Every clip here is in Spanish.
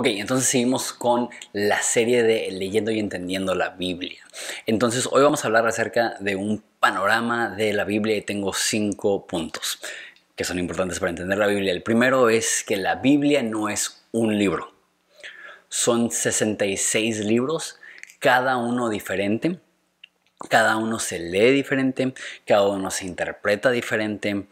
Ok, entonces seguimos con la serie de leyendo y entendiendo la Biblia. Entonces hoy vamos a hablar acerca de un panorama de la Biblia y tengo cinco puntos que son importantes para entender la Biblia. El primero es que la Biblia no es un libro. Son 66 libros, cada uno diferente, cada uno se lee diferente, cada uno se interpreta diferente.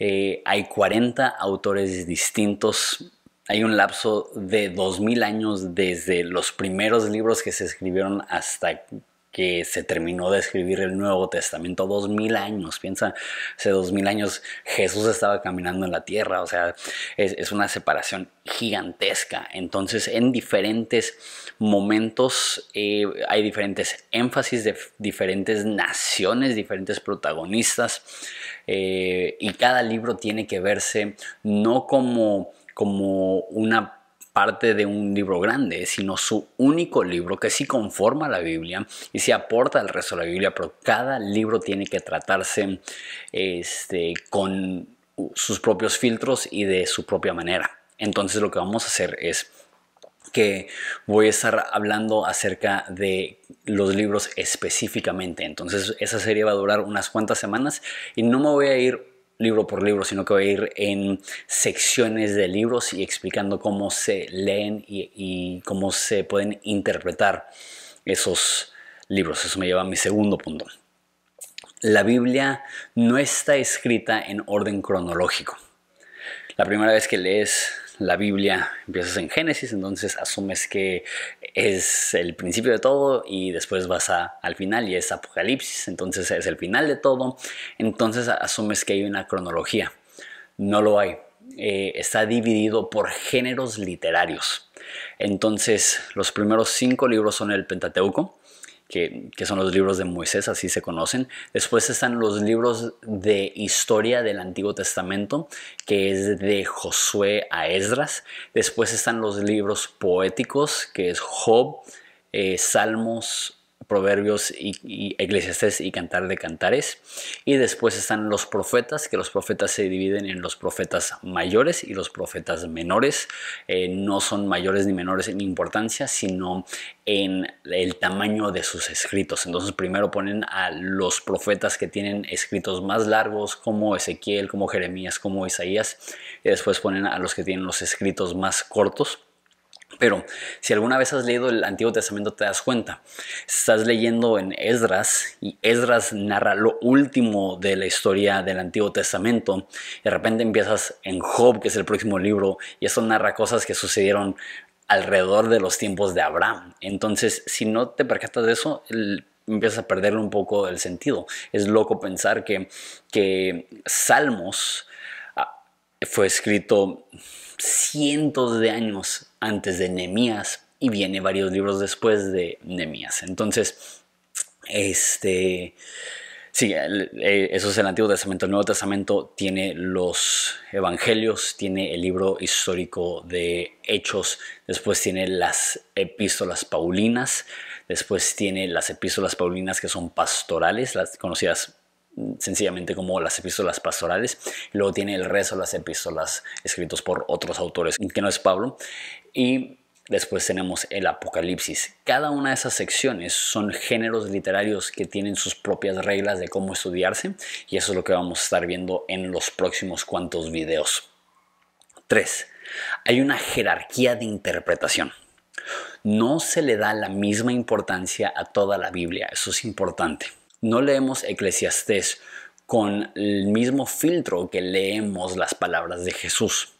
Eh, hay 40 autores distintos hay un lapso de 2000 años desde los primeros libros que se escribieron hasta que se terminó de escribir el Nuevo Testamento, 2.000 años, piensa, hace 2.000 años Jesús estaba caminando en la tierra, o sea, es, una separación gigantesca. Entonces, en diferentes momentos eh, hay diferentes énfasis de diferentes naciones, diferentes protagonistas, eh, y cada libro tiene que verse no como como una parte de un libro grande, sino su único libro que sí conforma la Biblia y sí aporta al resto de la Biblia, pero cada libro tiene que tratarse este, con sus propios filtros y de su propia manera. Entonces lo que vamos a hacer es que voy a estar hablando acerca de los libros específicamente. Entonces esa serie va a durar unas cuantas semanas y no me voy a ir libro por libro, sino que voy a ir en secciones de libros y explicando cómo se leen y, cómo se pueden interpretar esos libros. Eso me lleva a mi segundo punto. La Biblia no está escrita en orden cronológico. La primera vez que lees la Biblia, empiezas en Génesis, entonces asumes que es el principio de todo y después vas al final y es Apocalipsis, entonces es el final de todo, entonces asumes que hay una cronología. No lo hay. Eh, está dividido por géneros literarios. Entonces, los primeros cinco libros son el Pentateuco, que, son los libros de Moisés, así se conocen. Después están los libros de historia del Antiguo Testamento, que es de Josué a Esdras. Después están los libros poéticos, que es Job, eh, Salmos, Proverbios y, y y Cantar de Cantares. Y después están los profetas, que los profetas se dividen en los profetas mayores y los profetas menores. Eh, no son mayores ni menores en importancia, sino en el tamaño de sus escritos. Entonces primero ponen a los profetas que tienen escritos más largos, como Ezequiel, como Jeremías, como Isaías, y después ponen a los que tienen los escritos más cortos pero si alguna vez has leído el Antiguo Testamento te das cuenta, estás leyendo en Esdras y Esdras narra lo último de la historia del Antiguo Testamento. De repente empiezas en Job, que es el próximo libro, y eso narra cosas que sucedieron alrededor de los tiempos de Abraham. Entonces, si no te percatas de eso, empiezas a perderle un poco el sentido. Es loco pensar que, que Salmos fue escrito cientos de años antes de Nemías y viene varios libros después de Nemías. Entonces, este, sí, eh, eso es el Antiguo Testamento. El Nuevo Testamento tiene los Evangelios, tiene el libro histórico de Hechos, después tiene las epístolas paulinas, después tiene las epístolas paulinas que son pastorales, las conocidas sencillamente como las epístolas pastorales, luego tiene el resto de las epístolas escritos por otros autores que no es Pablo, y después tenemos el Apocalipsis. Cada una de esas secciones son géneros literarios que tienen sus propias reglas de cómo estudiarse, y eso es lo que vamos a estar viendo en los próximos cuantos videos. 3. Hay una jerarquía de interpretación. No se le da la misma importancia a toda la Biblia, eso es importante no leemos Eclesiastés con el mismo filtro que leemos las palabras de Jesús.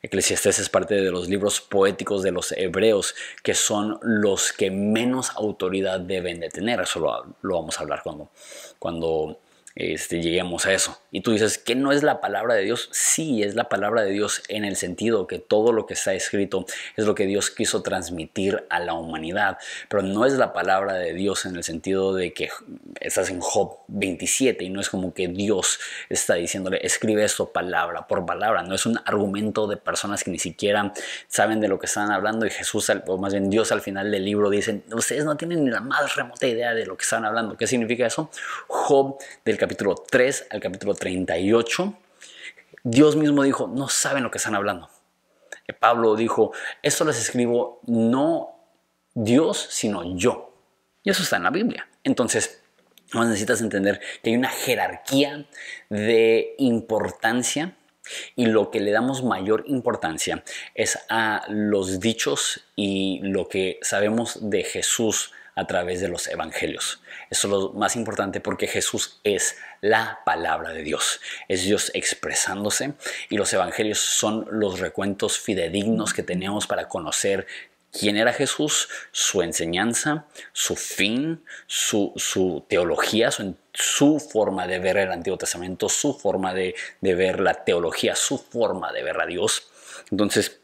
Eclesiastés es parte de los libros poéticos de los hebreos, que son los que menos autoridad deben de tener. Eso lo, vamos a hablar cuando, cuando este, lleguemos a eso. Y tú dices, ¿qué no es la palabra de Dios? Sí, es la palabra de Dios en el sentido que todo lo que está escrito es lo que Dios quiso transmitir a la humanidad, pero no es la palabra de Dios en el sentido de que estás en Job 27 y no es como que Dios está diciéndole, escribe esto palabra por palabra, no es un argumento de personas que ni siquiera saben de lo que están hablando y Jesús, o más bien Dios al final del libro dicen, ustedes no tienen ni la más remota idea de lo que están hablando. ¿Qué significa eso? Job del capítulo capítulo 3 al capítulo 38, Dios mismo dijo, no saben lo que están hablando. Pablo dijo, esto les escribo no Dios, sino yo. Y eso está en la Biblia. Entonces, no necesitas entender que hay una jerarquía de importancia y lo que le damos mayor importancia es a los dichos y lo que sabemos de Jesús a través de los evangelios. Eso es lo más importante porque Jesús es la palabra de Dios. Es Dios expresándose y los evangelios son los recuentos fidedignos que tenemos para conocer quién era Jesús, su enseñanza, su fin, su, teología, su, forma de ver el Antiguo Testamento, su forma de, de ver la teología, su forma de ver a Dios. Entonces,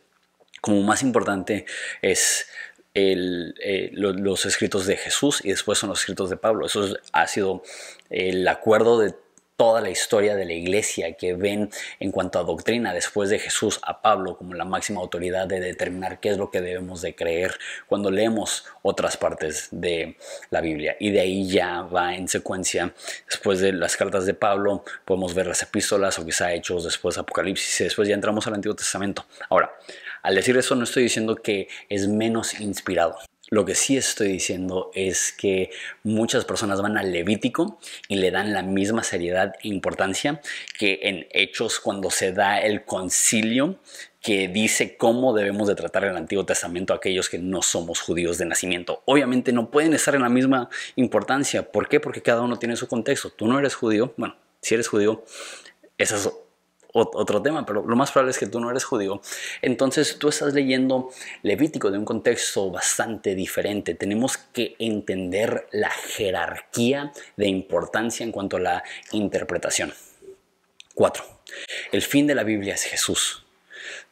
como más importante es el, eh, los escritos de Jesús y después son los escritos de Pablo. Eso ha sido el acuerdo de toda la historia de la iglesia que ven en cuanto a doctrina después de Jesús a Pablo como la máxima autoridad de determinar qué es lo que debemos de creer cuando leemos otras partes de la Biblia. Y de ahí ya va en secuencia, después de las cartas de Pablo, podemos ver las epístolas o quizá hechos después Apocalipsis y después ya entramos al Antiguo Testamento. Ahora, al decir eso no estoy diciendo que es menos inspirado. Lo que sí estoy diciendo es que muchas personas van al Levítico y le dan la misma seriedad e importancia que en Hechos cuando se da el concilio que dice cómo debemos de tratar el Antiguo Testamento a aquellos que no somos judíos de nacimiento. Obviamente no pueden estar en la misma importancia. ¿Por qué? Porque cada uno tiene su contexto. Tú no eres judío. Bueno, si eres judío, esas otro tema, pero lo más probable es que tú no eres judío. Entonces tú estás leyendo Levítico de un contexto bastante diferente. Tenemos que entender la jerarquía de importancia en cuanto a la interpretación. 4. El fin de la Biblia es Jesús.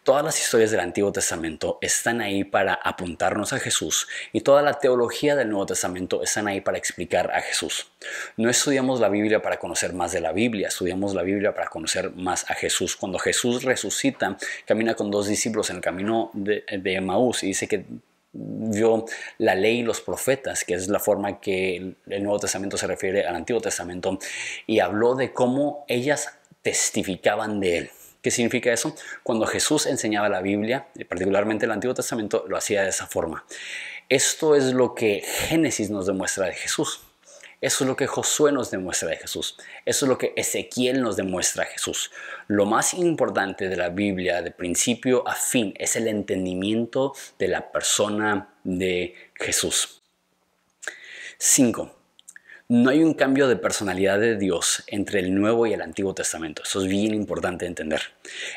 Todas las historias del Antiguo Testamento están ahí para apuntarnos a Jesús y toda la teología del Nuevo Testamento están ahí para explicar a Jesús. No estudiamos la Biblia para conocer más de la Biblia, estudiamos la Biblia para conocer más a Jesús. Cuando Jesús resucita, camina con dos discípulos en el camino de, Emaús y dice que vio la ley y los profetas, que es la forma que el Nuevo Testamento se refiere al Antiguo Testamento, y habló de cómo ellas testificaban de él. ¿Qué significa eso? Cuando Jesús enseñaba la Biblia, eh, particularmente el Antiguo Testamento, lo hacía de esa forma. Esto es lo que Génesis nos demuestra de Jesús. Eso es lo que Josué nos demuestra de Jesús. Eso es lo que Ezequiel nos demuestra de Jesús. Lo más importante de la Biblia de principio a fin es el entendimiento de la persona de Jesús. 5. No hay un cambio de personalidad de Dios entre el Nuevo y el Antiguo Testamento. Eso es bien importante entender.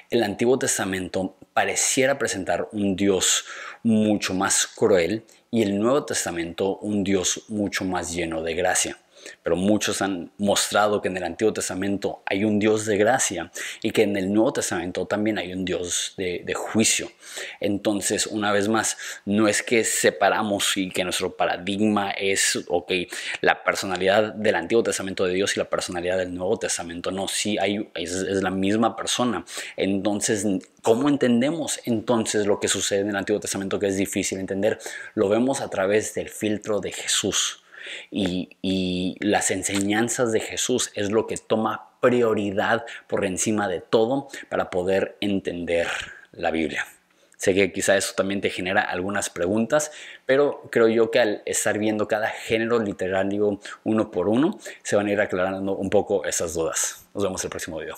El Antiguo Testamento pareciera presentar un Dios mucho más cruel y el Nuevo Testamento un Dios mucho más lleno de gracia. Pero muchos han mostrado que en el Antiguo Testamento hay un Dios de gracia y que en el Nuevo Testamento también hay un Dios de, juicio. Entonces, una vez más, no es que separamos y que nuestro paradigma es, ok, la personalidad del Antiguo Testamento de Dios y la personalidad del Nuevo Testamento. No, sí, es, la misma persona. Entonces, ¿Cómo entendemos entonces lo que sucede en el Antiguo Testamento que es difícil entender? Lo vemos a través del filtro de Jesús y, las enseñanzas de Jesús es lo que toma prioridad por encima de todo para poder entender la Biblia. Sé que quizá eso también te genera algunas preguntas, pero creo yo que al estar viendo cada género literario uno por uno, se van a ir aclarando un poco esas dudas. Nos vemos el próximo video.